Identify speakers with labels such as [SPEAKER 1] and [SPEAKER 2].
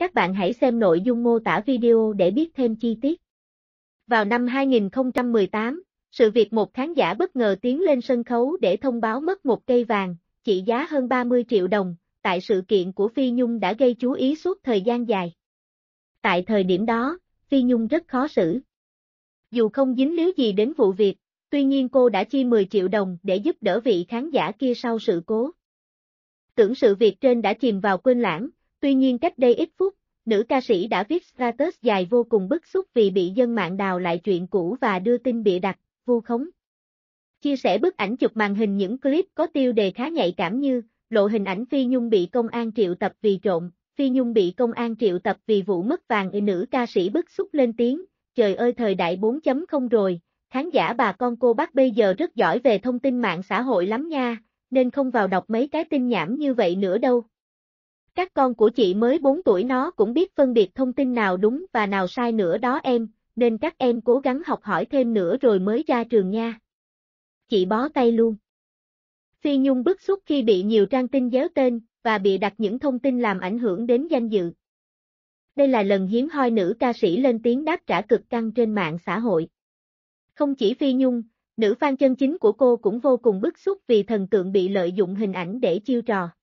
[SPEAKER 1] Các bạn hãy xem nội dung mô tả video để biết thêm chi tiết. Vào năm 2018, sự việc một khán giả bất ngờ tiến lên sân khấu để thông báo mất một cây vàng, trị giá hơn 30 triệu đồng, tại sự kiện của Phi Nhung đã gây chú ý suốt thời gian dài. Tại thời điểm đó, Phi Nhung rất khó xử. Dù không dính líu gì đến vụ việc, tuy nhiên cô đã chi 10 triệu đồng để giúp đỡ vị khán giả kia sau sự cố. Tưởng sự việc trên đã chìm vào quên lãng, Tuy nhiên cách đây ít phút, nữ ca sĩ đã viết status dài vô cùng bức xúc vì bị dân mạng đào lại chuyện cũ và đưa tin bịa đặt, vu khống. Chia sẻ bức ảnh chụp màn hình những clip có tiêu đề khá nhạy cảm như lộ hình ảnh Phi Nhung bị công an triệu tập vì trộm, Phi Nhung bị công an triệu tập vì vụ mất vàng nữ ca sĩ bức xúc lên tiếng, trời ơi thời đại 4.0 rồi, khán giả bà con cô bác bây giờ rất giỏi về thông tin mạng xã hội lắm nha, nên không vào đọc mấy cái tin nhảm như vậy nữa đâu các con của chị mới 4 tuổi nó cũng biết phân biệt thông tin nào đúng và nào sai nữa đó em, nên các em cố gắng học hỏi thêm nữa rồi mới ra trường nha. Chị bó tay luôn. Phi Nhung bức xúc khi bị nhiều trang tin giấu tên, và bị đặt những thông tin làm ảnh hưởng đến danh dự. Đây là lần hiếm hoi nữ ca sĩ lên tiếng đáp trả cực căng trên mạng xã hội. Không chỉ Phi Nhung, nữ fan chân chính của cô cũng vô cùng bức xúc vì thần tượng bị lợi dụng hình ảnh để chiêu trò.